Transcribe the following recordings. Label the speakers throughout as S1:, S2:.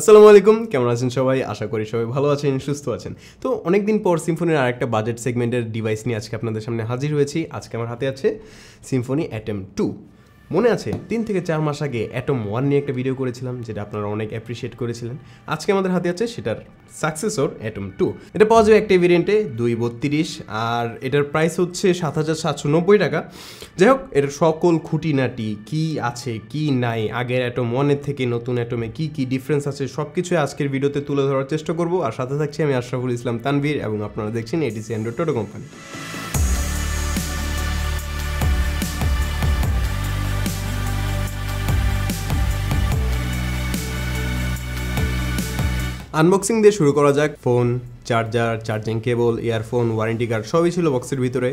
S1: আসসালামু আলাইকুম কেমন আছেন সবাই আশা করি সবাই ভালো আছেন সুস্থ আছেন তো অনেকদিন পর সিম্ফোনির একটা বাজেট সেগমেন্টের ডিভাইস নিয়ে আজকে আপনাদের সামনে হাজির হয়েছি আজকে আমার হাতে আছে সিম্ফোনি অ্যাটেম টু মনে আছে তিন থেকে চার মাস আগে অ্যাটম ওয়ান নিয়ে একটা ভিডিও করেছিলাম যেটা আপনারা অনেক অ্যাপ্রিসিয়েট করেছিলেন আজকে আমাদের হাতে আছে সেটার সাকসেসর অ্যাটম টু এটা পাওয়া যাবে একটা ভেরিয়েন্টে দুই বত্রিশ আর এটার প্রাইস হচ্ছে সাত হাজার সাতশো নব্বই টাকা যাই হোক এটার সকল খুঁটিনাটি কি আছে কি নাই আগের অ্যাটম ওয়ানের থেকে নতুন অ্যাটমে কি কি ডিফারেন্স আছে সব কিছুই আজকের ভিডিওতে তুলে ধরার চেষ্টা করব আর সাথে থাকছি আমি আশরাফুল ইসলাম তানভীর এবং আপনারা দেখছেন এটিসি অ্যান্ড্রয়েড টোটো কোম্পানি আনবক্সিং দিয়ে শুরু করা যাক phone charger charging cable earphone warranty card সবই ছিল বক্সের ভিতরে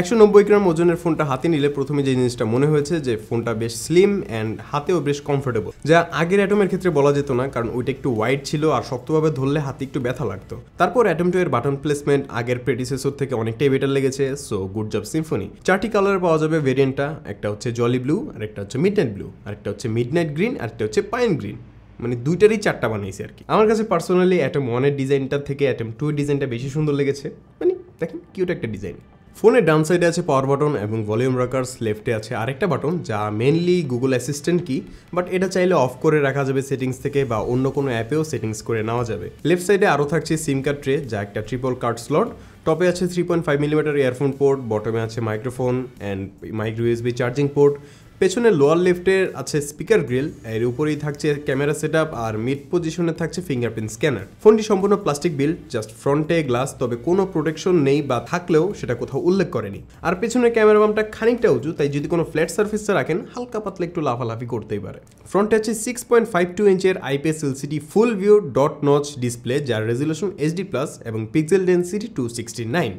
S1: একশো নব্বই গ্রাম ওজনের ফোনটা হাতে নিলে প্রথমে যে জিনিসটা মনে হয়েছে যে ফোনটা বেশ স্লিম অ্যান্ড হাতেও বেশ কমফোর্টেবল যা আগের অ্যাটমের ক্ষেত্রে বলা যেত না কারণ ওইটা একটু ওয়াইড ছিল আর শক্তভাবে ধরলে হাতে একটু ব্যথা লাগতো তারপর অ্যাটম টু এর বাটন প্লেসমেন্ট আগের প্রেডিসেসর থেকে অনেকটাই বেটার লেগেছে সো গুড জব সিম্ফনি চারটি কালারে পাওয়া যাবে ভেরিয়েন্টটা একটা হচ্ছে জলি ব্লু আর একটা হচ্ছে মিড নাইট ব্লু আর একটা হচ্ছে মিড নাইট গ্রিন আর একটা হচ্ছে পাইন গ্রিন মানে দুইটারই চারটা বানিয়েছে আর কি আমার কাছে পার্সোনালি অ্যাটম ওয়ানের ডিজাইনটার থেকে অ্যাটম টু ডিজাইনটা বেশি সুন্দর লেগেছে মানে দেখেন কিউট একটা ডিজাইন ফোনের ডান সাইডে আছে পাওয়ার বাটন এবং ভলিউম রাকার্স লেফটে আছে আরেকটা বাটন যা মেনলি গুগল অ্যাসিস্ট্যান্ট কি বাট এটা চাইলে অফ করে রাখা যাবে সেটিংস থেকে বা অন্য কোনো অ্যাপেও সেটিংস করে নেওয়া যাবে লেফট সাইডে আরও থাকছে সিম কার্ড ট্রে যা একটা ট্রিপল কার্ড স্লট টপে আছে three point five millimetre earphone port বটমে আছে microphone and micro USB charging port পেছনে লোয়ার লেফটের আছে স্পিকার গ্রিল এর উপরেই থাকছে ক্যামেরা সেট আর মিড পজিশনে থাকছে ফিঙ্গারপ্রিন্ট স্ক্যানার ফোনটি সম্পূর্ণ প্লাস্টিক বিল জাস্ট ফ্রন্টে গ্লাস তবে কোনো প্রোটেকশন নেই বা থাকলেও সেটা কোথাও উল্লেখ করেনি আর পেছনের ক্যামেরা বামটা খানিকটা উঁচু তাই যদি কোনো ফ্ল্যাট সার্ফেসে রাখেন হালকা পাতলা একটু লাফালাফি করতেই পারে ফ্রন্টে আছে সিক্স পয়েন্ট ফাইভ টু ইঞ্চের IPS LCD full view dot notch display যার রেজুলেশন এইচডি প্লাস এবং pixel density two sixty nine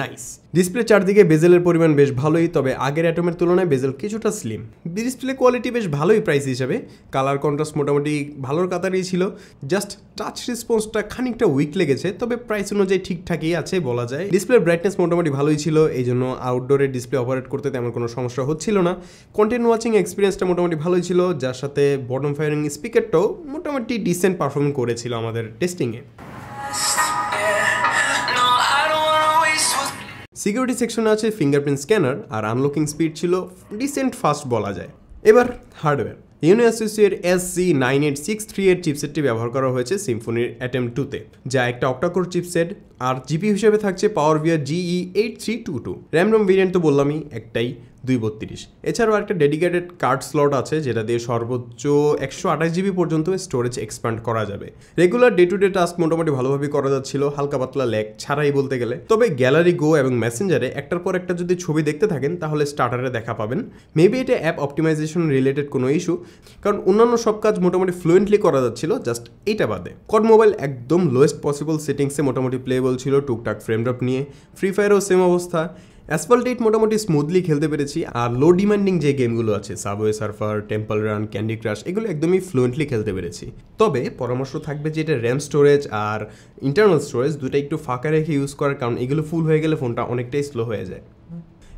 S1: nice display চারদিকে বেজেলের পরিমাণ বেশ ভালোই তবে আগের অ্যাটমের তুলনায় বেজেল কিছুটা স্লিম ডিসপ্লে কোয়ালিটি বেশ ভালোই প্রাইস হিসাবে কালার কন্ট্রাস্ট মোটামুটি ভালোর কাতারই ছিল জাস্ট টাচ রেসপন্সটা খানিকটা উইক লেগেছে তবে প্রাইস অনুযায়ী ঠিকঠাকই আছে বলা যায় ডিসপ্লের ব্রাইটনেস মোটামুটি ভালোই ছিল এই জন্য আউটডোরে ডিসপ্লে অপারেট করতে তেমন কোনো সমস্যা হচ্ছিল না কন্টেন্ট ওয়াচিং এক্সপিরিয়েন্সটা মোটামুটি ভালোই ছিল যার সাথে বটম ফায়ারিং স্পিকারটাও মোটামুটি ডিসেন্ট পারফর্ম করেছিল আমাদের টেস্টিংয়ে সিকিউরিটি সেকশনে আছে ফিঙ্গারপ্রিন্ট স্ক্যানার আর আনলকিং স্পিড ছিল ডিসেন্ট ফাস্ট বলা যায় এবার হার্ডওয়্যার ইউনিএসএসির S G nine eight six three eight চিপসেটটি ব্যবহার করা হয়েছে সিম্ফোনির অ্যাটেম টুতে যা একটা অক্টাকোর চিপসেট আর জিপি হিসেবে থাকছে power VR GE eight three two two RAM ROM variant তো বললামই একটাই দুই বত্রিশ এছাড়াও একটা ডেডিকেটেড কার্ড স্লট আছে যেটা দিয়ে সর্বোচ্চ একশো আঠাশ জিবি পর্যন্ত স্টোরেজ এক্সপ্যান্ড করা যাবে regular day to day task মোটামুটি ভালোভাবে করা যাচ্ছিল হালকা পাতলা ল্যাক ছাড়াই বলতে গেলে তবে গ্যালারি গো এবং মেসেঞ্জারে একটার পর একটা যদি ছবি দেখতে থাকেন তাহলে স্টার্টারে দেখা পাবেন মেবি এটা অ্যাপ অপটিমাইজেশন রিলেটেড কোনো ইস্যু কারণ অন্যান্য সব কাজ মোটামুটি ফ্লুয়েন্টলি করা যাচ্ছিল জাস্ট এইটা বাদে কট মোবাইল একদম লোয়েস্ট পসিবল সেটিংসে মোটামুটি প্লেবল ছিল টুকটাক ফ্রেম ড্রপ নিয়ে ফ্রি ফায়ারও সেম অবস্থা অ্যাসফল্ট এইট মোটামুটি স্মুথলি খেলতে পেরেছি আর লো ডিমান্ডিং যে গেমগুলো আছে Subway Surfer Temple Run Candy Crush এগুলো একদমই ফ্লুয়েন্টলি খেলতে পেরেছি তবে পরামর্শ থাকবে যে এটা র্যাম স্টোরেজ আর ইন্টারনাল স্টোরেজ দুটা একটু ফাঁকা রেখে ইউজ করার কারণ এগুলো ফুল হয়ে গেলে ফোনটা অনেকটাই স্লো হয়ে যায়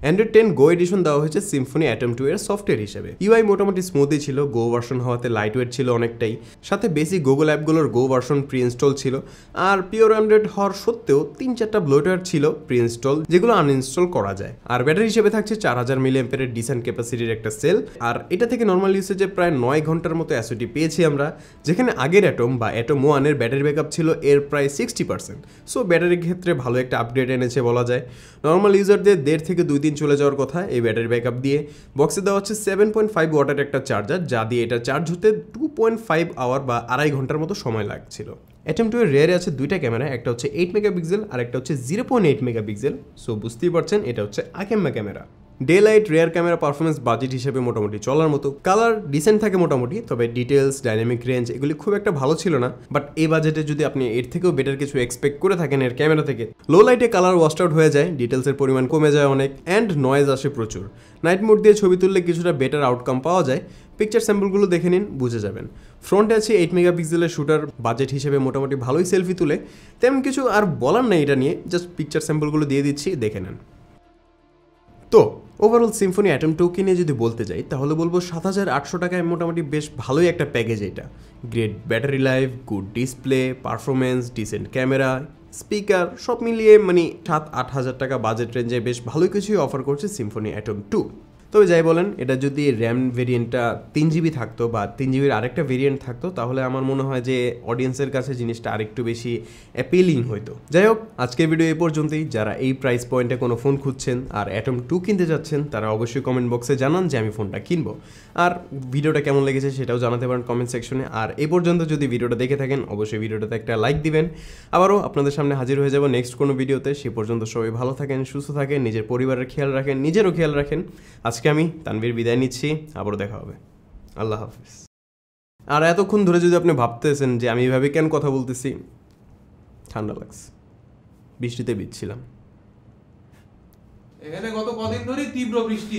S1: অ্যান্ড্রয়েড টেন গো এডিশন দেওয়া হয়েছে সিম্ফনি অ্যাটম টু এর সফটওয়্যার হিসেবে ইউআই মোটামুটি স্মুথই ছিল গো ভার্সন হওয়াতে ওয়েট ছিল অনেকটাই সাথে বেশি গুগল অ্যাপগুলোর গো ভার্সন প্রি ইনস্টল ছিল আর পিওর অ্যান্ড্রয়েড হওয়ার সত্ত্বেও তিন চারটা ব্লোটার ছিল প্রি ইনস্টল যেগুলো আনইনস্টল করা যায় আর ব্যাটারি হিসেবে থাকছে চার হাজার মিলি এম্পের ডিসেন্ট ক্যাপাসিটির একটা সেল আর এটা থেকে নর্মাল ইউসেজে প্রায় নয় ঘন্টার মতো অ্যাসিডি পেয়েছি আমরা যেখানে আগের অ্যাটম বা অ্যাটম ওয়ানের ব্যাটারি ব্যাকআপ ছিল এর প্রায় সিক্সটি পার্সেন্ট সো ব্যাটারির ক্ষেত্রে ভালো একটা আপডেট এনেছে বলা যায় নর্মাল ইউজারদের দেড় থেকে দুই দিন চলে যাওয়ার কথা এই ব্যাটারি ব্যাকআপ দিয়ে বক্সে দেওয়া হচ্ছে সেভেন পয়েন্ট ফাইভ ওয়াটার একটা চার্জার যা দিয়ে এটা চার্জ হতে টু পয়েন্ট ফাইভ আওয়ার বা আড়াই ঘন্টার মতো সময় লাগছিল অ্যাটেম টু এর রেয়ারে আছে দুইটা ক্যামেরা একটা হচ্ছে এইট মেগাপিক্সেল আর একটা হচ্ছে zero point eight megapixel so বুঝতেই পারছেন এটা হচ্ছে আকেম্মা camera day light rear camera performance budget হিসেবে মোটামুটি চলার মতো কালার ডিসেন্ট থাকে মোটামুটি তবে ডিটেলস ডাইনামিক রেঞ্জ এগুলি খুব একটা ভালো ছিল না বাট এই বাজেটে যদি আপনি এর থেকেও বেটার কিছু এক্সপেক্ট করে থাকেন এর ক্যামেরা থেকে লো লাইটে কালার ওয়াস্ট আউট হয়ে যায় ডিটেলসের পরিমাণ কমে যায় অনেক অ্যান্ড নয়েজ আসে প্রচুর নাইট মোড দিয়ে ছবি তুললে কিছুটা বেটার আউটকাম পাওয়া যায় পিকচার স্যাম্পলগুলো দেখে নিন বুঝে যাবেন ফ্রন্টে আছে এইট মেগাপিক্সেলের শুটার বাজেট হিসেবে মোটামুটি ভালোই সেলফি তুলে তেমন কিছু আর বলার নাই এটা নিয়ে জাস্ট পিকচার স্যাম্পলগুলো দিয়ে দিচ্ছি দেখে নেন তো ওভারঅল সিম্ফনি অ্যাটম টু কিনে যদি বলতে যাই তাহলে বলবো সাত হাজার আটশো টাকায় মোটামুটি বেশ ভালোই একটা প্যাকেজ এটা great battery life good display performance decent camera speaker সব মিলিয়ে মানে সাত আট হাজার টাকা বাজেট রেঞ্জে বেশ ভালোই কিছুই অফার করছে সিম্ফনি অ্যাটম টু তবে যাই বলেন এটা যদি র্যাম ভেরিয়েন্টটা তিন জিবি থাকতো বা তিন জিবির আরেকটা ভেরিয়েন্ট থাকতো তাহলে আমার মনে হয় যে অডিয়েন্সের কাছে জিনিসটা আরেকটু বেশি অ্যাপিলিং হতো যাই হোক আজকের ভিডিও এই পর্যন্তই যারা এই প্রাইস পয়েন্টে কোনো ফোন খুঁজছেন আর অ্যাটম টু কিনতে যাচ্ছেন তারা অবশ্যই কমেন্ট বক্সে জানান যে আমি ফোনটা কিনবো আর ভিডিওটা কেমন লেগেছে সেটাও জানাতে পারেন কমেন্ট সেকশনে আর এই পর্যন্ত যদি ভিডিওটা দেখে থাকেন অবশ্যই ভিডিওটাতে একটা লাইক দিবেন আবারও আপনাদের সামনে হাজির হয়ে যাব নেক্সট কোনো ভিডিওতে সে পর্যন্ত সবাই ভালো থাকেন সুস্থ থাকেন নিজের পরিবারের খেয়াল রাখেন নিজেরও খেয়াল রাখেন আজকে আজকে আমি তানভীর বিদায় নিচ্ছি আবারও দেখা হবে আল্লাহ হাফিজ আর এতক্ষণ ধরে যদি আপনি ভাবতেছেন যে আমি এভাবে কেন কথা বলতেছি ঠান্ডা লাগছে বৃষ্টিতে বিচ্ছিলাম এখানে গত কদিন ধরে তীব্র বৃষ্টি